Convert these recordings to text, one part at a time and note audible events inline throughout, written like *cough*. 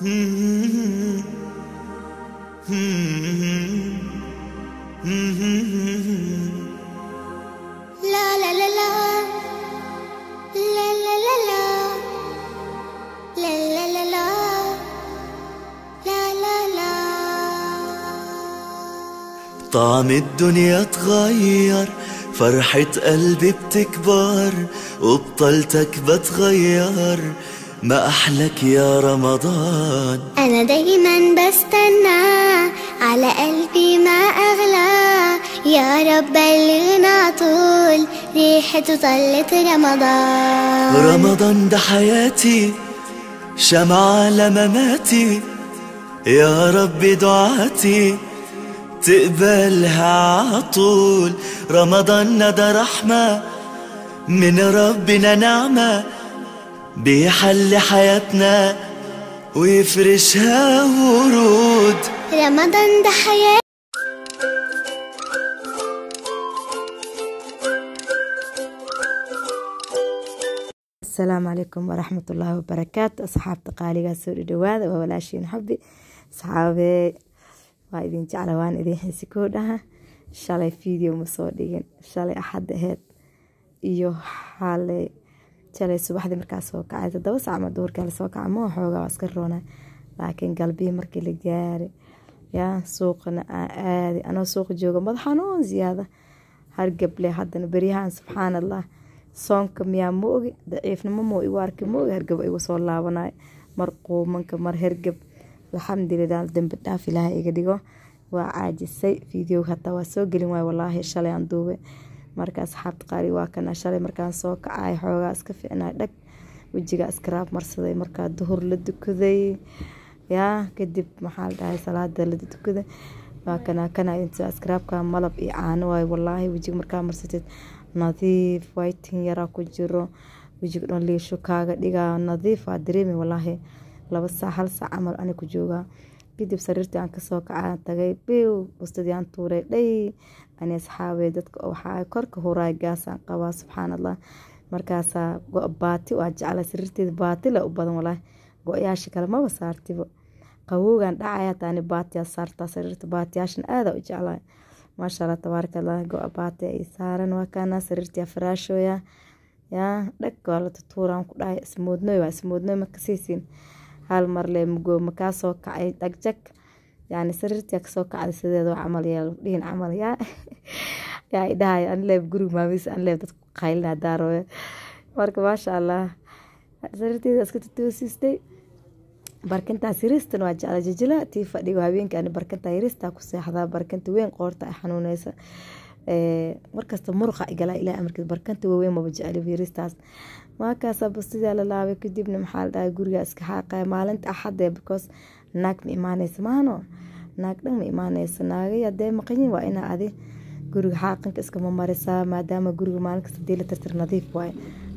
طعم الدنيا اتغير فرحة قلبي بتكبر وبطلتك بتغير ما أحلك يا رمضان أنا دايما بستنى على قلبي ما أغلى يا رب بلغنا طول ريحة طلت رمضان رمضان ده حياتي شمعة على مماتي يا رب دعاتي تقبلها عطول رمضان ده رحمة من ربنا نعمة بيحلي حياتنا ويفرشها ورود رمضان ده حياة السلام عليكم ورحمة الله وبركاته أصحاب قالقة سوري دواد وولاشين حبي صحابي waa idin jecla waan idin xisikoo dhaha shalay fiideo ma soo dhigin shalay axad aheyd iyo xalay jalay subaxdii markaa soo kacay toddoba sac ma duurkaa lasoo kaca ma xoogaa waa iska roonaa laakiin galbihii markii la gaari yaa suuqna aa aaday anoo suuq jooga madax xanuun siyaada hargeble haddana beryahan subxaan allah soonka miyaa ma ogi daciifnimo mo igu arki ma ogi hargab igu soo laabanay mar quumanka mar hergab alxamdulilah dambi dhaaf ilaaha iga dhigo waa caajisay videoga hataa waa soo gelin waay walaahi shalay aan duubay marka asxaabta qaari waa kana shalay markaan soo kacay xoogaa iska ficnaa dhag wejiga iskaraab marsaday markaa duhur la dukaday yaa kadib maxaa la dhahay salaada la dukaday waa kana kana inta iskaraabka malab iyo caano waayo walaahi wejiga markaa marsatid nadiif whiting yaraa ku jiro wejiga dhan liisho kaaga dhigaa nadiif waa dareemi walaahi laba saa hal saac camal ani ku joogaa kadib sariirti aan kasoo kacaa tagay biw wastadii aan tuuray dhey ani asxaabey dadka waxaa korka huraay gaasaan qabaa subxaan allah markaasaa baati waa jeclay sariirteeda baatila u badan walaahi go-yaasha kale maba saartiba qabowgan dhacaya hataa baatiyaa saartaa sariirta baatiyaashan aadaa u jeclaa maasha allah tabaaraka allah go-a baati ay saaran waa kaana sariirtiyaa faraashooya yaa dhag waa la tutuuraan ku dhahay ismoodnoy waa ismoodnoy ma hal marle magooma kaa soo kacay dhagjag yacni sariirtii kasoo kacday sideeda wax camal yaa lagu *laughs* dhihin camal yaa yaa idhahaya anleeb guriga maamiis anleeb dadku qaylina daarooya marka maasha allah sariirtiida iska tatuwasiistay barkintaa yariistan waa jecla jijila tii fadhiga habeenka ani barkintaa yariistaa ku seexdaa barkinta weyn qoorta xanuuneysa Eh, markasta muruqa galaa ilaa amarkeed barkanta waaweyn maba jeceli fiiristaas maakaasaba sidaa la laabay kadibna maxaa la dhahay guriga iska xaaqaya maalinta axadee because naag ma imaanaysa maano naag dhan ma imaaneysa naagay hadee maqanyin waa inaa adi guriga xaaqanka iskama marisaa maadaama guriga maalin kasta dii la tirtir nadiif waaye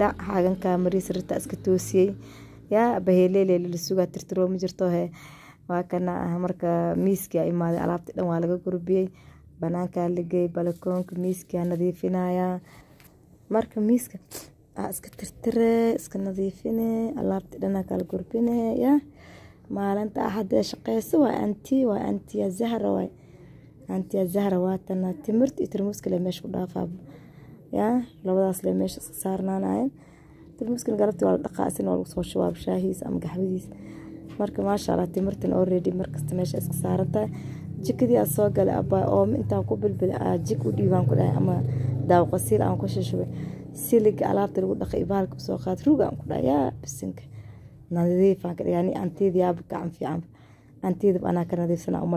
dhac xaagankaa marii sarirtaa iska toosiyey yaa baheeleeleele la sugaa tirtiroo ma jirto he waa kana ah marka miiskiaa imaaday alaabta dhan waa laga gurbiyey banaankaa lagey balakoonka miiskaa nadiifinayaa marka miiska *sniffs* aa iska tirtire iska nadiifine alaabti dhanaa kala gurbinee yaa maalinta hadee shaqeyso waa anti waa antiya zahra waay antiya zahra waatana timirta iyo tirmuuskale meesha ku dhaafaab yaa labadaas meesha iska saarnaanayen tirmuuskana galabti waa la dhaqaa waa lagu soo shubaab shaahiisa ama gaxwadiisa marka maasha allah timirtan oo ready markasta meesha iska saarantahay jikadii aad soo galay abaa oo intaan ku bilbila aa ah, jig u dhiibaan ku dhahay ama daawqa aan ku shashubay siliga alaabta lagu dhaqay bahalka usoo qaad ruga aan ku dhahay yaa bisinka nadiifaan ka dhigay anteeda gacan fiican anteedab anaa ka nadiifsanaa u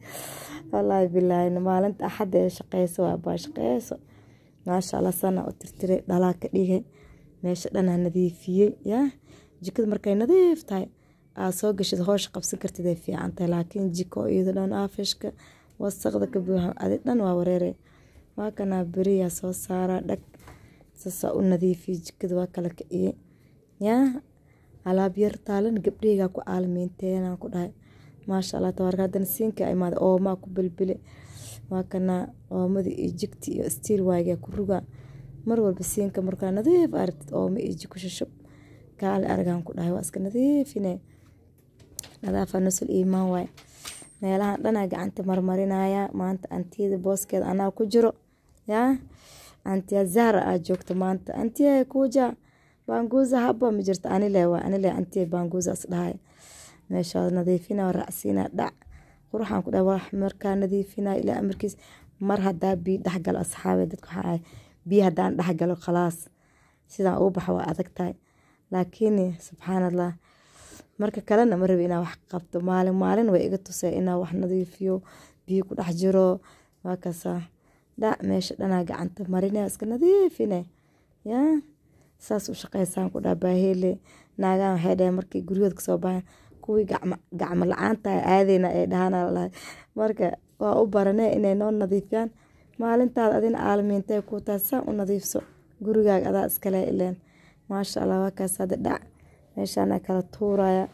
*laughs* wallaahi bilaahi maalinta axadda ee shaqeyso waa baa shaqeyso maasha allah sana u tirtiray dhalaa ka dhigay meesha dhan nadiifiyey yaa jikada markay nadiif tahay aa soo gashid hoosha qabsan kartid ay fiican tahay laakiin jiko iyado dhan aafishka wasaqda ka buuxa adi dhan waa wareere waa kanaa beriyaa soo saaraa dhag sasaa u nadiifiya jikada waa kala kiciye yaa alaabyar taalan gabdheygaa ku caalamiynteynaan ku dhahay maasha allah tabaarka haddana siinka imaada oomaa ku bilbile waa kanaa oomadii iyo jigti iyo stiil waagaa ku rugaa mar walba siinka markaa nadiif aragtid ooma iyo jiko shashub kaali aragaan ku dhahay waa iska nadiifine nadaafa nusul iimaan waay meelahan dhanaa gacanta marmarinaya maanta antiyada booskeeda anaa ku jiro ya antiya zahra aa joogto maanta antiya kuuja banguza haba ma jirta anile waay anile antiya banguza is dhahay meeshaad nadiifina raacsiina dhac qurxaan ku dhaha markaa nadiifina ilaa amarkiis mar hadaa biyo dhexgalo asxaabe dadka waxaa biyo haddaan dhexgalo khalaas sidaan uu baxo waa adag tahay laakiin subxaanallah marka kalena ma rabi inaa wax qabto maalin maalin way iga tusee inaa wax nadiifiyo biyo ku dhex jiro waa kasaa dhac meesha dhanaa gacanta marina iska nadiifine ya saas u shaqaysaan ku dhaha baaheele naagaan waxay dhahay markay guryahood kasoo baxeen kuwii gacmo la-aanta aadeyna ay dhahaana lalahay marka waa u baranee inay noo nadiifiyaan maalintaada adina aalamiinta ku saa u nadiifso gurigaaga adaa iskale ileen maasha allah waa hadda dhac meeshaana kala tuuraya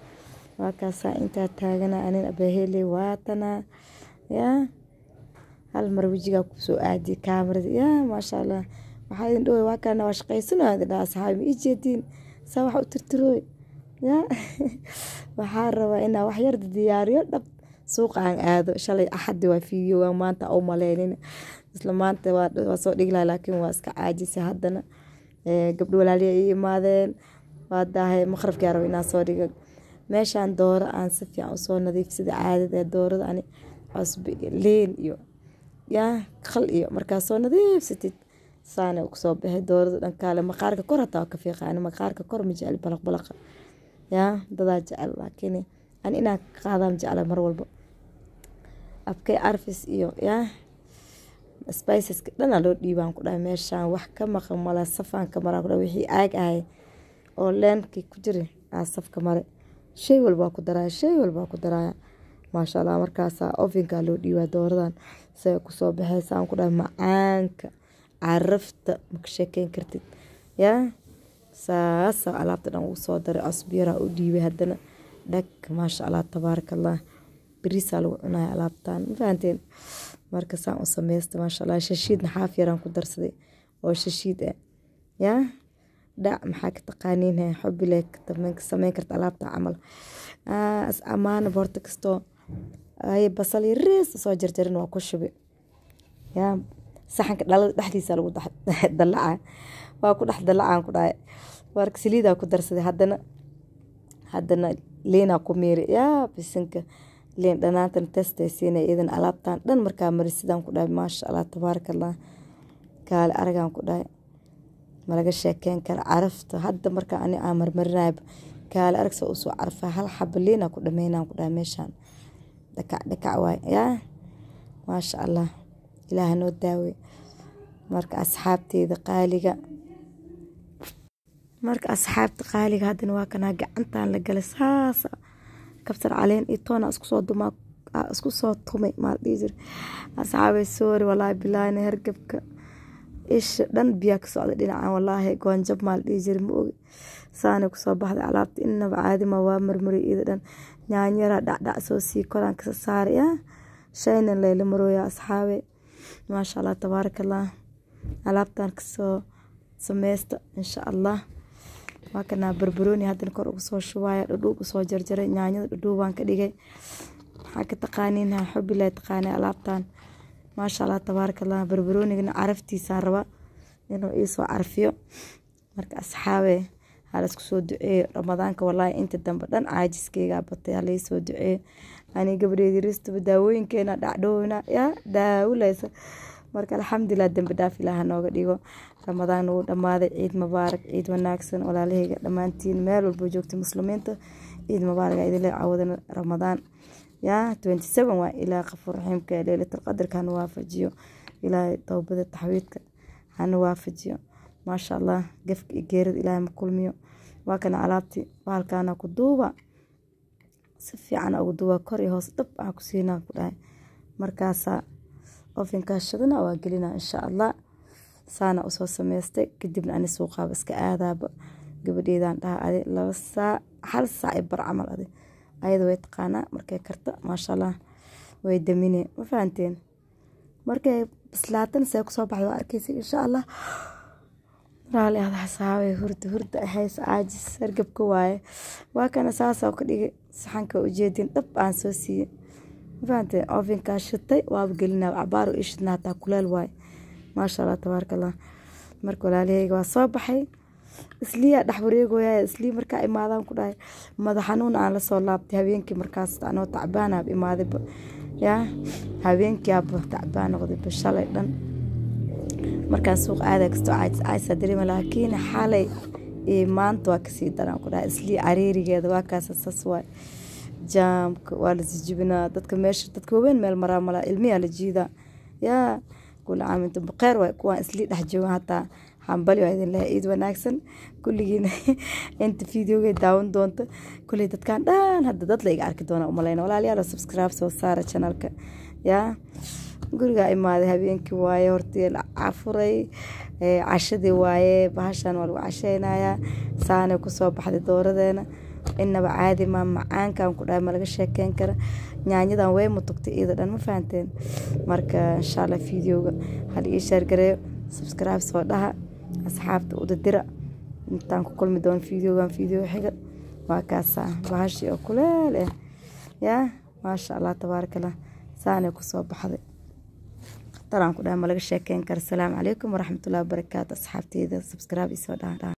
wakas intaa taagana anin abaheley watana yaa hal mar wajiga kuso aadiye kamarada yaa maasha allah waxaa idin dhahoy wakana waa shaqaysanaya idin dhaha saxaabi ijeediin saa wax u tirtirooy yaa *laughs* waxaa rabaa inaa wax yar diyaariyo dhab suuqa aan aado shalay axadi waa fiidiyo waa maanta u maleynin isla maanta waa soo dhigi laha laakiin waa iska caajisay haddana gabdho walaaliya ii imaadeen waa daahay maqrafkii raba ah inaa soo dhigo meeshaan dooro aan si fiican usoo nadiif sida caadada ee doorada ani cosb leen iyo yaa qal iyo markaa soo nadiifsatid saana kusoo baxay doorada dhankaale maqaarka kor hataa ka fiiqa ani maqaarka kor ma jecel balaqbalaqa yaa dadaa jecel laakiin ani inaan ka qaadaan jecla mar walba abkay arfis iyo yaa spiceska dhanaa loo dhiibaan ku dhahay meeshaan wax ka maqan mala safaan ka maraa ku dhahay wixii aag ahay oo leenkii ku jiri safka mare shay walbaa ku daraya shay walbaa ku daraya maasha allah markaasaa ofinkaa loo dhiibaa dooradan se kusoo baxaysa aan ku dhahay macaanka carafta maka sheekeyn kartid yaa saasaa alaabta dhan uu soo daray cosbiyaraa u dhiibay haddana dhag maasha allah tabaarak allah beriisaa lagu cunaya alaabtan ma fahanteen marka saan u sameystay maasha allah shashiidna xaaf yaraan ku darsaday oo shashiid ah eh. yaa dhac maxaa ka taqaaniin xobile eh, sameyn karta alaabta camal amaana ah, boorta kastoo basal yariis soo jarjarin waa ku shubi ya saxanka dhalada dhexdiisa lagu *laughs* dalaca waa ku dhex dalacaan ku dhahay warka saliidaa ku darsaday haddana haddana liinaa ku miiri yaa bisinka liin dhanaantan testay siinay iyadan alaabtan dhan markaa mari sidaan ku dhahay maasha allah tabaarakallah kaale aragaan ku dhahay malaga sheekeen kara carafta hadda marka ani aa marmarinayba kaale aragsa usoo carfa hal xaba liina ku dhameynaan ku dhaha meeshaan dhakac dhakac waay yaa maasha allah ilaaha noo daawey marka asxaabteyda qaaliga marka asxaabta qaaliga haddana waa kanaa gacantaan la galay saasa kabsar caleen iyo iskusoo dumaa isku soo tumay maal dhihi asxaabay soori walaahi bilaani hargebka isha dhan biyaa ka socday dhinacan walaahi goonjab maal dhihi jira ma ogi saana kusoo baxday alaabta inaba caadima waa marmaray ida dhan nyaanyara dhacdhac soo sii koraan kasa saaray ah shayna layla marooya asxaabe maasha allah tabaarak allah alaabtan kasoo sameysta insha allah waa kanaa barbarooni haddana kor ugu soo shubaaya dhudhuub usoo jarjaray nyaanyada dhudhuub ka dhigay waxaa ka taqaaniin lay taqaanay alaabtan maasha allah tabaarakallah barbaroonigana caraftiisaa raba inuu iisoo carfiyo marka asxaabe halaisku soo duceeyo ramadaanka walaahi inta dambe dhan caajiskeygaa batay halaisoo duceeyo ani gabreediiristaba daawooyinkeena dhacdhoowna yaa daawulaysa marka alxamdulilah dambi dhaaf ilaah nooga dhigo ramadaan uu dhammaaday ciid mubaarak ciid wanaagsan walaalaheyga dhammaantiin meel walba joogta muslimiinta ciid mubaaraka idinle cawadan ramadaan yaa twenty seven waa ilaa qafuur raxiimka leelatal qadarka hana waafajiyo ilaahay towbada taxwiidka hana waafajiyo maasha allah gafka iyo geerada ilaahay ma kulmiyo waa kana alaabti bahalkaana ku duuba si fiican ugu duuba kor iyo hoos dhab ah ku siinaa ku dhahay markaasaa ofinkaashadana waa gelinaa insha allah saana usoo sameystay kadibna ani suuqaaba iska aadaaba gabadheydaan dhaha adi laba saac bar camal adi ayada way taqaanaa markay karto maashaalla way damine ma fahanteen markay bislaatana see kusoo baxda waa arkaysa insha allah raali ad xasaabay hurda hurda ahays caajis hargabka waaye waa kana saasaa ka dhigay saxanka ujeedin dhab aan soo siiyey ma fahanteen ofinkaa shitay waaba gelinaa cabaaru ii shidna hataa kuleel waaye maasha allah tabaarka marka walaalahayga waa soo baxay isliyaa dhex wareegoya islii markaa imaadan ku dhahay madaxanuun aan lasoo laabtay habeenkii markaas anoo tacbaanaab imaaday ya habeenkiiaaba tacbaan noqday bashalay dhan markaan suuq aadaa kastoo aysa dareema laakiin xalay maanta waa kasii daraan ku dhahay islii cariirigeeda waa kaasa sas waay jaamka waa lasijibinaa dadka meesha dadka haween meel maraa malaa ilmiyaa la jiidaa yaa kula caaminta waay kuwaan islii dhex joogan hataa hambali waa idin lahaa ciid wanaagsan kulligiina *laughs* inta videoga daawan doonta kulley dadkaan dhaan hadda dad la iga arki doona umalayna walaalayaal subscribe soo saara channelka yaa gurigaa imaaday habeenkii waaye hortii la cafuray cashadii waaye bahashan waa lagu casheynayaa saanay kusoo baxday dooradeena inaba caadi maa macaankan ku dhahay malaga sheekeyn kara yaanyadan way mutugtay iida dhan ma fahanteen marka insha allah hal ii shaargareeyo subscribe soo dhaha asxaabta u dadira intaan ku kulmi doono fiideogan fiideo xiga waa kaasaa bahashii oo kuleel eh yaa maasha allah tabaarakallah saanay kusoo baxday khataraan ku dhaha ma laga sheekeyn kara asalaamu calaykum waraxmatullahi wabarakaatu asxaabteeda subscribe isoo dhaha